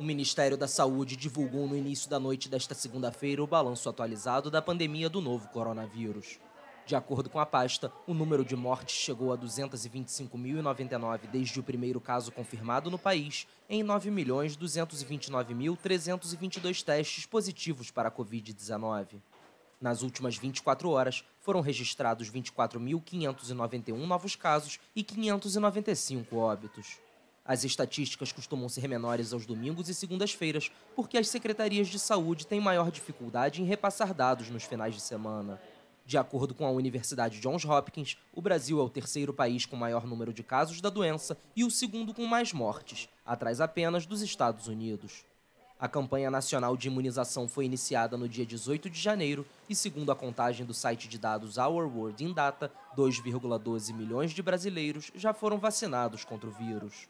O Ministério da Saúde divulgou no início da noite desta segunda-feira o balanço atualizado da pandemia do novo coronavírus. De acordo com a pasta, o número de mortes chegou a 225.099 desde o primeiro caso confirmado no país, em 9.229.322 testes positivos para a Covid-19. Nas últimas 24 horas, foram registrados 24.591 novos casos e 595 óbitos. As estatísticas costumam ser menores aos domingos e segundas-feiras, porque as secretarias de saúde têm maior dificuldade em repassar dados nos finais de semana. De acordo com a Universidade Johns Hopkins, o Brasil é o terceiro país com maior número de casos da doença e o segundo com mais mortes, atrás apenas dos Estados Unidos. A campanha nacional de imunização foi iniciada no dia 18 de janeiro e, segundo a contagem do site de dados Our World in Data, 2,12 milhões de brasileiros já foram vacinados contra o vírus.